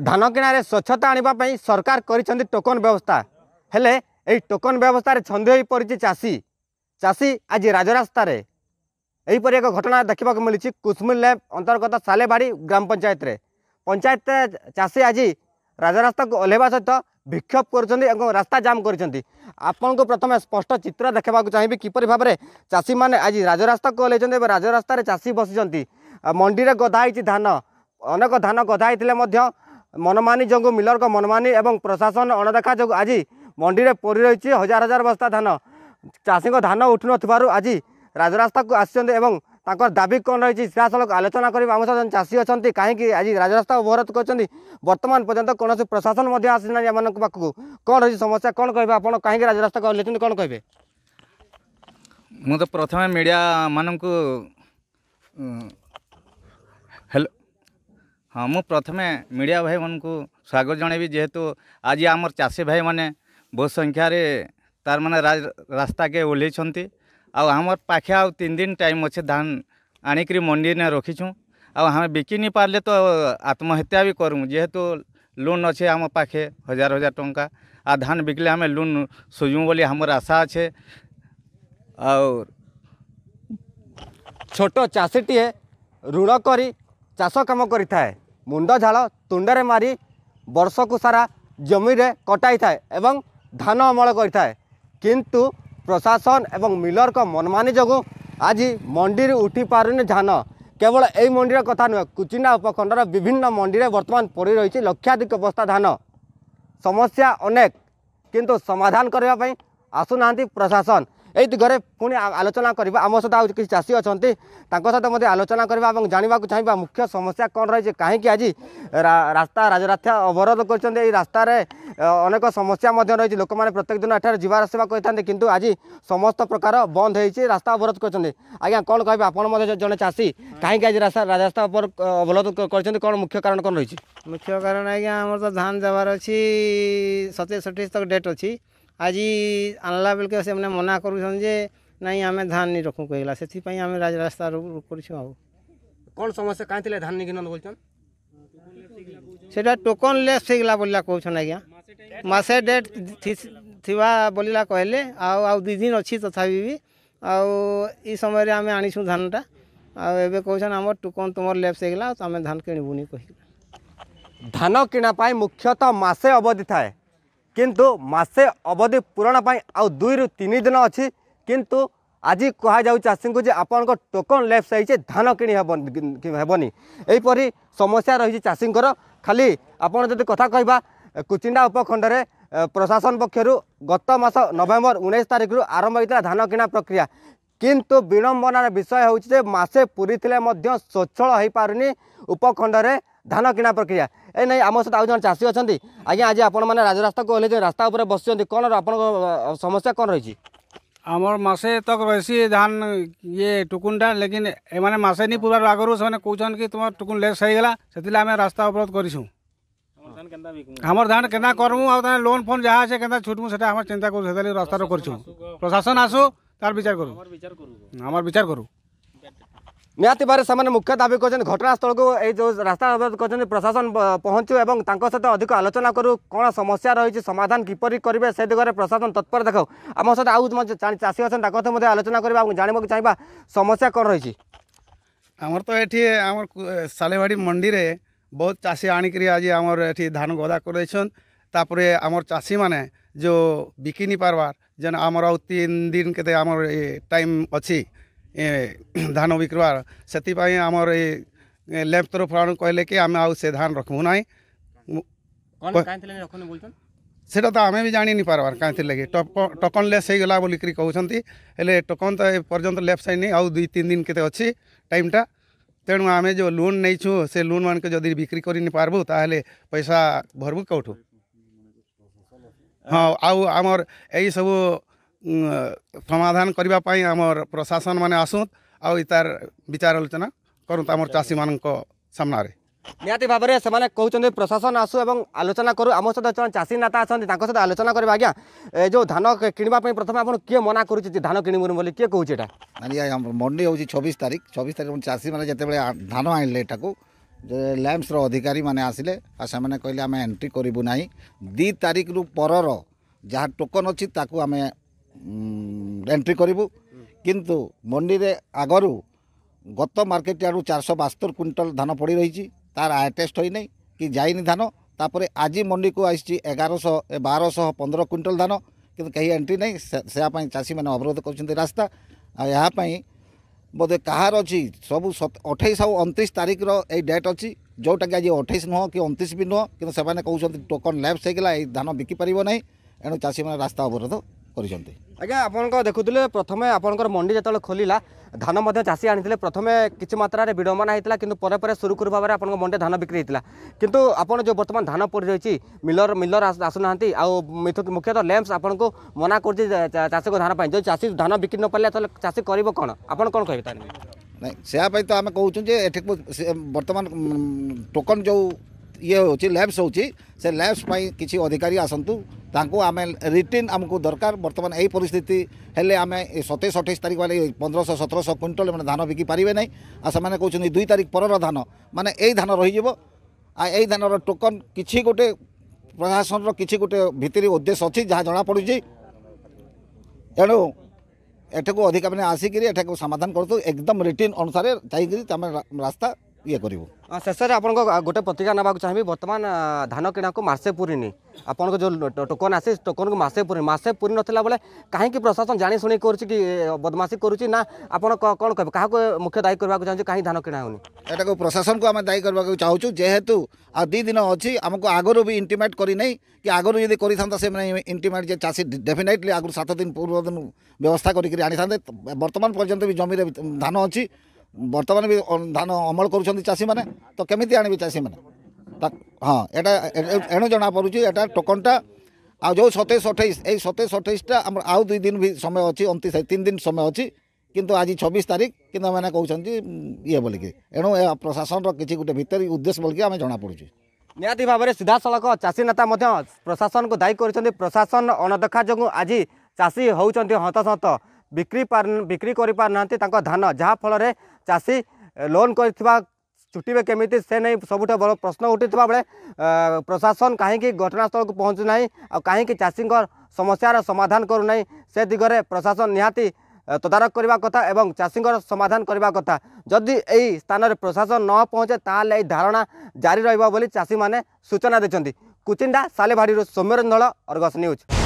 ଧାନ କିଣାରେ ସ୍ୱଚ୍ଛତା ଆଣିବା ପାଇଁ ସରକାର କରିଛନ୍ତି ଟୋକନ ବ୍ୟବସ୍ଥା ହେଲେ ଏହି ଟୋକନ ବ୍ୟବସ୍ଥାରେ ଛନ୍ଦି ହୋଇପଡ଼ିଛି ଚାଷୀ ଚାଷୀ ଆଜି ରାଜରାସ୍ତାରେ ଏହିପରି ଏକ ଘଟଣା ଦେଖିବାକୁ ମିଳିଛି କୁସୁମି ଲ୍ୟାବ ଅନ୍ତର୍ଗତ ସାଲେବାଡ଼ି ଗ୍ରାମ ପଞ୍ଚାୟତରେ ପଞ୍ଚାୟତ ଚାଷୀ ଆଜି ରାଜରାସ୍ତାକୁ ଓହ୍ଲାଇବା ସହିତ ବିକ୍ଷୋଭ କରୁଛନ୍ତି ଏବଂ ରାସ୍ତା ଜାମ୍ କରିଛନ୍ତି ଆପଣଙ୍କୁ ପ୍ରଥମେ ସ୍ପଷ୍ଟ ଚିତ୍ର ଦେଖାଇବାକୁ ଚାହିଁବି କିପରି ଭାବରେ ଚାଷୀମାନେ ଆଜି ରାଜରାସ୍ତାକୁ ଓହ୍ଲାଇଛନ୍ତି ଏବଂ ରାଜରାସ୍ତାରେ ଚାଷୀ ବସିଛନ୍ତି ମଣ୍ଡିରେ ଗଦା ହେଇଛି ଧାନ ଅନେକ ଧାନ ଗଦା ହେଇଥିଲେ ମଧ୍ୟ ମନମାନି ଯୋଗୁଁ ମିଲରଙ୍କ ମନମାନି ଏବଂ ପ୍ରଶାସନ ଅଣଦେଖା ଯୋଗୁଁ ଆଜି ମଣ୍ଡିରେ ପରି ରହିଛି ହଜାର ହଜାର ବସ୍ତା ଧାନ ଚାଷୀଙ୍କ ଧାନ ଉଠୁନଥିବାରୁ ଆଜି ରାଜରାସ୍ତାକୁ ଆସିଛନ୍ତି ଏବଂ ତାଙ୍କର ଦାବି କ'ଣ ରହିଛି ସିଧାସଳଖ ଆଲୋଚନା କରିବା ଆମ ସାଧାରଣ ଚାଷୀ ଅଛନ୍ତି କାହିଁକି ଆଜି ରାଜରାସ୍ତା ଅବରୋଧ କରିଛନ୍ତି ବର୍ତ୍ତମାନ ପର୍ଯ୍ୟନ୍ତ କୌଣସି ପ୍ରଶାସନ ମଧ୍ୟ ଆସିନାହିଁ ଏମାନଙ୍କ ପାଖକୁ କ'ଣ ରହିଛି ସମସ୍ୟା କ'ଣ କହିବେ ଆପଣ କାହିଁକି ରାଜରାସ୍ତାକୁ ଅଲିଛନ୍ତି କ'ଣ କହିବେ ମୁଁ ତ ପ୍ରଥମେ ମିଡ଼ିଆମାନଙ୍କୁ हाँ मु प्रथम मीडिया भाई मान को स्वागत जन जेहेतु आज आम चाषी भाई मैंने बहुत संख्यार तार मैंने रा, रास्ता के ओल्लै आम पाखे आन दिन टाइम अच्छे धान आणिकी मंडी ने रखीछूँ आउ आम बिकि नहीं पारे तो आत्महत्या भी करूँ जेहेतु लोन अच्छे आम पाखे हजार हजार टाँचा आ धान बिकले आम लोन सुझूँ बोली आम आशा अच्छे और छोट चाषीटे ऋण कर चाष कम करें ମୁଣ୍ଡ ଝାଳ ତୁଣ୍ଡରେ ମାରି ବର୍ଷକୁ ସାରା ଜମିରେ କଟାଇଥାଏ ଏବଂ ଧାନ ଅମଳ କରିଥାଏ କିନ୍ତୁ ପ୍ରଶାସନ ଏବଂ ମିଲରଙ୍କ ମନମାନି ଯୋଗୁଁ ଆଜି ମଣ୍ଡିରୁ ଉଠି ପାରୁନି ଧାନ କେବଳ ଏଇ ମଣ୍ଡିର କଥା ନୁହେଁ କୁଚିଣ୍ଡା ଉପଖଣ୍ଡର ବିଭିନ୍ନ ମଣ୍ଡିରେ ବର୍ତ୍ତମାନ ପଡ଼ି ରହିଛି ଲକ୍ଷାଧିକ ବସ୍ତା ଧାନ ସମସ୍ୟା ଅନେକ କିନ୍ତୁ ସମାଧାନ କରିବା ପାଇଁ ଆସୁନାହାନ୍ତି ପ୍ରଶାସନ এই দিগরে পুনি আলোচনা করবা আমার সাথে আজ কিছু চাষী অনেক তাঁর সাথে মধ্যে আলোচনা করবা এবং জাঁয়া চাইবা মুখ্য সমস্যা কম রয়েছে কী আজ রাস্তা রাজরাথা অবরোধ করছেন এই রাস্তার অনেক সমস্যা রয়েছে লোক মানে প্রত্যেক দিন এখানে যা আসবা করে থাকে কিন্তু আজ সমস্ত প্রকার বন্ধ হয়েছে রাস্তা অবরোধ করছেন আজ্ঞা কম কবে আপনার জন চাষী কী আজ রাস্তা রাজরাস্তা অবরোধ করছেন কোণ মুখ্য কারণ কোণ রয়েছে মুখ্য কারণ আজ্ঞা আমার তো ধান দেবার অ সতেশ অঠেশ তক ডেট অ ଆଜି ଆଣିଲା ବେଳକେ ସେମାନେ ମନା କରୁଛନ୍ ଯେ ନାଇଁ ଆମେ ଧାନ ନି ରଖୁ କହିଲା ସେଥିପାଇଁ ଆମେ ରାଜରାସ୍ତା କରିଛୁ ଆଉ କ'ଣ ସମସ୍ୟା କାହିଁ ଥିଲେ ଧାନ ନେଇକି ନ ବୋଲଛନ୍ ସେଟା ଟୋକନ୍ ଲେସ୍ ହେଇଗଲା ବୋଲିଲା କହୁଛନ୍ ଆଜ୍ଞା ମାସେ ଡେଟ୍ ଥିବା ବୋଲିଲା କହିଲେ ଆଉ ଆଉ ଦୁଇ ଦିନ ଅଛି ତଥାପି ବି ଆଉ ଏଇ ସମୟରେ ଆମେ ଆଣିଛୁ ଧାନଟା ଆଉ ଏବେ କହୁଛନ୍ ଆମର ଟୋକନ୍ ତୁମର ଲେପ୍ସ ହେଇଗଲା ଆଉ ଆମେ ଧାନ କିଣିବୁନି କହିଲା ଧାନ କିଣା ପାଇଁ ମୁଖ୍ୟତଃ ମାସେ ଅବଧି ଥାଏ କିନ୍ତୁ ମାସେ ଅବଧି ପୂରଣ ପାଇଁ ଆଉ ଦୁଇରୁ ତିନି ଦିନ ଅଛି କିନ୍ତୁ ଆଜି କୁହାଯାଉ ଚାଷୀଙ୍କୁ ଯେ ଆପଣଙ୍କ ଟୋକନ୍ ଲେଫ୍ଟ ସାଇଜ୍ ଧାନ କିଣି ହେବ ହେବନି ଏହିପରି ସମସ୍ୟା ରହିଛି ଚାଷୀଙ୍କର ଖାଲି ଆପଣ ଯଦି କଥା କହିବା କୁଚିଣ୍ଡା ଉପଖଣ୍ଡରେ ପ୍ରଶାସନ ପକ୍ଷରୁ ଗତ ମାସ ନଭେମ୍ବର ଉଣେଇଶ ତାରିଖରୁ ଆରମ୍ଭ ହୋଇଥିଲା ଧାନ କିଣା ପ୍ରକ୍ରିୟା କିନ୍ତୁ ବିଡ଼ମ୍ବନାର ବିଷୟ ହେଉଛି ଯେ ମାସେ ପୁରିଥିଲେ ମଧ୍ୟ ସ୍ୱଚ୍ଛଳ ହୋଇପାରୁନି ଉପଖଣ୍ଡରେ ଧାନ କିଣା ପ୍ରକ୍ରିୟା ଏ ନାଇଁ ଆମ ସହିତ ଆଉ ଜଣେ ଚାଷୀ ଅଛନ୍ତି ଆଜ୍ଞା ଆଜି ଆପଣମାନେ ରାଜରାସ୍ତାକୁ ଓହ୍ଲେଇ ରାସ୍ତା ଉପରେ ବସିଛନ୍ତି କ'ଣ ଆପଣଙ୍କ ସମସ୍ୟା କ'ଣ ରହିଛି ଆମର ମାସେ ତକ ରହିସି ଧାନ ଇଏ ଟୁକୁନଟା ଲେକିନ୍ ଏମାନେ ମାସେ ନି ପୁରବାର ଆଗରୁ ସେମାନେ କହୁଛନ୍ତି କି ତୁମର ଟୁକୁନ ଲେସ୍ ହେଇଗଲା ସେଥିଲାଗି ଆମେ ରାସ୍ତା ଅବରୋଧ କରିଛୁ ଆମର ଧାନ କେନ୍ତା କରମୁ ଆଉ ତାହେଲେ ଲୋନ୍ ଫୋନ୍ ଯାହା ଅଛେ କେନ୍ତା ଛୁଟମୁ ସେଟା ଆମେ ଚିନ୍ତା କରୁ ସେଥିଲାଗି ରାସ୍ତାର କରିଛୁ ପ୍ରଶାସନ ଆସୁ ତାର ବିଚାର କରୁ ଆମର ବିଚାର କରୁ ନିହାତି ଭାବରେ ସେମାନେ ମୁଖ୍ୟ ଦାବି କରୁଛନ୍ତି ଘଟଣାସ୍ଥଳକୁ ଏଇ ଯେଉଁ ରାସ୍ତା ଅବରୋଧ କରିଛନ୍ତି ପ୍ରଶାସନ ପହଞ୍ଚୁ ଏବଂ ତାଙ୍କ ସହିତ ଅଧିକ ଆଲୋଚନା କରୁ କ'ଣ ସମସ୍ୟା ରହିଛି ସମାଧାନ କିପରି କରିବେ ସେ ଦିଗରେ ପ୍ରଶାସନ ତତ୍ପର ଦେଖାଉ ଆମ ସହିତ ଆଉ ମଧ୍ୟ ଚାଷୀ ଅଛନ୍ତି ତାଙ୍କ ସହିତ ମଧ୍ୟ ଆଲୋଚନା କରିବା ଏବଂ ଜାଣିବାକୁ ଚାହିଁବା ସମସ୍ୟା କ'ଣ ରହିଛି ଆମର ତ ଏଠି ଆମର ସାଲେବାଡ଼ି ମଣ୍ଡିରେ ବହୁତ ଚାଷୀ ଆଣିକରି ଆଜି ଆମର ଏଠି ଧାନ ଗଦା କରିଦେଇଛନ୍ ତାପରେ ଆମର ଚାଷୀମାନେ ଯେଉଁ ବିକି ନି ପାର୍ବାର୍ ଯେନ୍ ଆମର ଆଉ ତିନି ଦିନ କେତେ ଆମର ଟାଇମ୍ ଅଛି धान बिक्रबार से आम लैंप तरफ कहले कि आम आज से धान रखू ना से आम भी जान नहीं पार्बार कहीं लगे टकन लेस हो गला बोल कहते टोकन तो एपर्त लेफ्ट सैन आउ दुई तीन दिन के टाइमटा तेणु आम जो लोन नहीं छु से लोन मानक जदि बिक्री कर पार्बू ता पैसा भरबू कौठू हाँ आउ आमर यही सबू সমাধান করা আমার প্রশাসন মানে আসুন আার বিচার আলোচনা করুন আমার চাষী মান সামনার নিহতি ভাবে সে কুমার প্রশাসন আসু এবং আলোচনা করু আমার সহ জন চাষী নেতা অনেক তাঁর সহ আলোচনা করবে আজ্ঞা এই যে ধান কিনবা প্রথমে আপনার কি মনা করছে ধান কিনবুনি বলে কি কুচি এটা মানে মন্ডি হচ্ছে ছবিশ তারিখ ছবিশ তারিখ চাষী মানে যেতবে ধান আনলে এটা ଲ୍ୟାମ୍ପସ୍ର ଅଧିକାରୀମାନେ ଆସିଲେ ଆଉ ସେମାନେ କହିଲେ ଆମେ ଏଣ୍ଟ୍ରି କରିବୁ ନାହିଁ ଦୁଇ ତାରିଖରୁ ପରର ଯାହା ଟୋକନ୍ ଅଛି ତାକୁ ଆମେ ଏଣ୍ଟ୍ରି କରିବୁ କିନ୍ତୁ ମଣ୍ଡିରେ ଆଗରୁ ଗତ ମାର୍କେଟ ଆଡ଼ୁ ଚାରିଶହ ବାସ୍ତରି କୁଇଣ୍ଟାଲ ଧାନ ପଡ଼ି ରହିଛି ତାର ଆଟେଷ୍ଟ ହୋଇନାହିଁ କି ଯାଇନି ଧାନ ତାପରେ ଆଜି ମଣ୍ଡିକୁ ଆସିଛି ଏଗାରଶହ ଏ ବାରଶହ ପନ୍ଦର କୁଇଣ୍ଟାଲ ଧାନ କିନ୍ତୁ କେହି ଏଣ୍ଟ୍ରି ନାହିଁ ସେୟା ପାଇଁ ଚାଷୀମାନେ ଅବରୋଧ କରୁଛନ୍ତି ରାସ୍ତା ଆଉ ଏହା ପାଇଁ ବୋଧେ କାହାର ଅଛି ସବୁ ଅଠେଇଶ ଆଉ ଅଣତିରିଶ ତାରିଖର ଏଇ ଡେଟ୍ ଅଛି ଯେଉଁଟାକି ଆଜି ଅଠେଇଶ ନୁହଁ କି ଅଣତିରିଶ ବି ନୁହଁ କିନ୍ତୁ ସେମାନେ କହୁଛନ୍ତି ଟୋକନ୍ ଲ୍ୟାପ୍ସ ହେଇଗଲା ଏଇ ଧାନ ବିକିପାରିବ ନାହିଁ ଏଣୁ ଚାଷୀମାନେ ରାସ୍ତା ଅବରୋଧ କରିଛନ୍ତି ଆଜ୍ଞା ଆପଣଙ୍କ ଦେଖୁଥିଲେ ପ୍ରଥମେ ଆପଣଙ୍କର ମଣ୍ଡି ଯେତେବେଳେ ଖୋଲିଲା ଧାନ ମଧ୍ୟ ଚାଷୀ ଆଣିଥିଲେ ପ୍ରଥମେ କିଛି ମାତ୍ରାରେ ବିଡ଼ମ୍ବନା ହେଇଥିଲା କିନ୍ତୁ ପରେ ପରେ ସୁରୁଖୁରୁ ଭାବରେ ଆପଣଙ୍କ ମଣ୍ଡିରେ ଧାନ ବିକ୍ରି ହେଇଥିଲା କିନ୍ତୁ ଆପଣ ଯେଉଁ ବର୍ତ୍ତମାନ ଧାନ ପଡ଼ିଯାଇଛି ମିଲର ମିଲର ଆସୁନାହାନ୍ତି ଆଉ ମୁଖ୍ୟତଃ ଲେମ୍ସ ଆପଣଙ୍କୁ ମନା କରୁଛି ଚାଷୀଙ୍କ ଧାନ ପାଇଁ ଯଦି ଚାଷୀ ଧାନ ବିକ୍ରି ନ ପାରିଲା ତାହେଲେ ଚାଷୀ କରିବ କ'ଣ ଆପଣ କ'ଣ କହିବେ ତା ନାଇଁ ସେୟା ପାଇଁ ତ ଆମେ କହୁଛୁ ଯେ ଏଠି ବର୍ତ୍ତମାନ ଟୋକନ୍ ଯେଉଁ ଇଏ ହେଉଛି ଲ୍ୟାବ୍ସ ହେଉଛି ସେ ଲ୍ୟାବ୍ସ ପାଇଁ କିଛି ଅଧିକାରୀ ଆସନ୍ତୁ ତାଙ୍କୁ ଆମେ ରିଟିନ୍ ଆମକୁ ଦରକାର ବର୍ତ୍ତମାନ ଏହି ପରିସ୍ଥିତି ହେଲେ ଆମେ ସତେଇଶ ଅଠେଇଶ ତାରିଖ ବାଲେ ପନ୍ଦରଶହ ସତରଶହ କ୍ୱିଣ୍ଟାଲ ମାନେ ଧାନ ବିକି ପାରିବେ ନାହିଁ ଆଉ ସେମାନେ କହୁଛନ୍ତି ଦୁଇ ତାରିଖ ପରର ଧାନ ମାନେ ଏଇ ଧାନ ରହିଯିବ ଆଉ ଏଇ ଧାନର ଟୋକନ୍ କିଛି ଗୋଟେ ପ୍ରଶାସନର କିଛି ଗୋଟେ ଭିତରେ ଉଦ୍ଦେଶ୍ୟ ଅଛି ଯାହା ଜଣାପଡ଼ୁଛି ଏଣୁ ଏଠାକୁ ଅଧିକାମାନେ ଆସିକରି ଏଠାକୁ ସମାଧାନ କରୁଛୁ ଏକଦମ ରିଟିନ୍ ଅନୁସାରେ ଯାଇକରି ଆମେ ରାସ୍ତା ଇଏ କରିବୁ ଶେଷରେ ଆପଣଙ୍କ ଗୋଟେ ପ୍ରତିକା ନେବାକୁ ଚାହିଁବି ବର୍ତ୍ତମାନ ଧାନ କିଣାକୁ ମାସେ ପୁରିନି ଆପଣଙ୍କ ଯେଉଁ ଟୋକନ୍ ଆସି ଟୋକନ୍କୁ ମାସେ ପୁରିନି ମାସେ ପୁରି ନଥିଲା ବେଳେ କାହିଁକି ପ୍ରଶାସନ ଜାଣିଶୁଣି କରୁଛି କି ବଦମାସି କରୁଛି ନା ଆପଣ କ'ଣ କହିବେ କାହାକୁ ମୁଖ୍ୟ ଦାୟୀ କରିବାକୁ ଚାହୁଁଛି କାହିଁକି ଧାନ କିଣା ହେଉନି ଏଟାକୁ ପ୍ରଶାସନକୁ ଆମେ ଦାୟୀ କରିବାକୁ ଚାହୁଁଛୁ ଯେହେତୁ ଆଉ ଦୁଇ ଦିନ ଅଛି ଆମକୁ ଆଗରୁ ବି ଇଣ୍ଟିମେଟ୍ କରିନାହିଁ କି ଆଗରୁ ଯଦି କରିଥାନ୍ତା ସେମାନେ ଇଣ୍ଟିମେଟ୍ ଯେ ଚାଷୀ ଡେଫିନେଟଲି ଆଗରୁ ସାତ ଦିନ ପୂର୍ବ ଦିନ ବ୍ୟବସ୍ଥା କରିକି ଆଣିଥାନ୍ତେ ବର୍ତ୍ତମାନ ପର୍ଯ୍ୟନ୍ତ ବି ଜମିରେ ଧାନ ଅଛି ବର୍ତ୍ତମାନ ବି ଧାନ ଅମଳ କରୁଛନ୍ତି ଚାଷୀମାନେ ତ କେମିତି ଆଣିବେ ଚାଷୀମାନେ ହଁ ଏଇଟା ଏଣୁ ଜଣାପଡ଼ୁଛି ଏଇଟା ଟୋକନଟା ଆଉ ଯେଉଁ ସତେଇଶ ଅଠେଇଶ ଏଇ ସତେଇଶ ଅଠେଇଶଟା ଆମର ଆଉ ଦୁଇ ଦିନ ବି ସମୟ ଅଛି ଅଣତିରିଶ ତିନି ଦିନ ସମୟ ଅଛି କିନ୍ତୁ ଆଜି ଛବିଶ ତାରିଖ କିନ୍ତୁ ଏମାନେ କହୁଛନ୍ତି ଇଏ ବୋଲିକି ଏଣୁ ଏ ପ୍ରଶାସନର କିଛି ଗୋଟେ ଭିତରେ ଉଦ୍ଦେଶ୍ୟ ବୋଲିକି ଆମେ ଜଣାପଡ଼ୁଛି ନିହାତି ଭାବରେ ସିଧାସଳଖ ଚାଷୀ ନେତା ମଧ୍ୟ ପ୍ରଶାସନକୁ ଦାୟୀ କରିଛନ୍ତି ପ୍ରଶାସନ ଅଣଦେଖା ଯୋଗୁଁ ଆଜି ଚାଷୀ ହେଉଛନ୍ତି ହନ୍ତସନ୍ତ ବିକ୍ରି ବିକ୍ରି କରିପାରୁନାହାନ୍ତି ତାଙ୍କ ଧାନ ଯାହାଫଳରେ ଚାଷୀ ଲୋନ୍ କରିଥିବା ଛୁଟିବେ କେମିତି ସେ ନେଇ ସବୁଠୁ ବଡ଼ ପ୍ରଶ୍ନ ଉଠିଥିବା ବେଳେ ପ୍ରଶାସନ କାହିଁକି ଘଟଣାସ୍ଥଳକୁ ପହଞ୍ଚୁ ନାହିଁ ଆଉ କାହିଁକି ଚାଷୀଙ୍କ ସମସ୍ୟାର ସମାଧାନ କରୁନାହିଁ ସେ ଦିଗରେ ପ୍ରଶାସନ ନିହାତି ତଦାରଖ କରିବା କଥା ଏବଂ ଚାଷୀଙ୍କର ସମାଧାନ କରିବା କଥା ଯଦି ଏହି ସ୍ଥାନରେ ପ୍ରଶାସନ ନ ପହଞ୍ଚେ ତାହେଲେ ଏହି ଧାରଣା ଜାରି ରହିବ ବୋଲି ଚାଷୀମାନେ ସୂଚନା ଦେଇଛନ୍ତି କୁଚିଣ୍ଡା ସାଲେଭାଡ଼ିରୁ ସୌମ୍ୟରଞ୍ଜଳ ଅର୍ଗସ ନ୍ୟୁଜ୍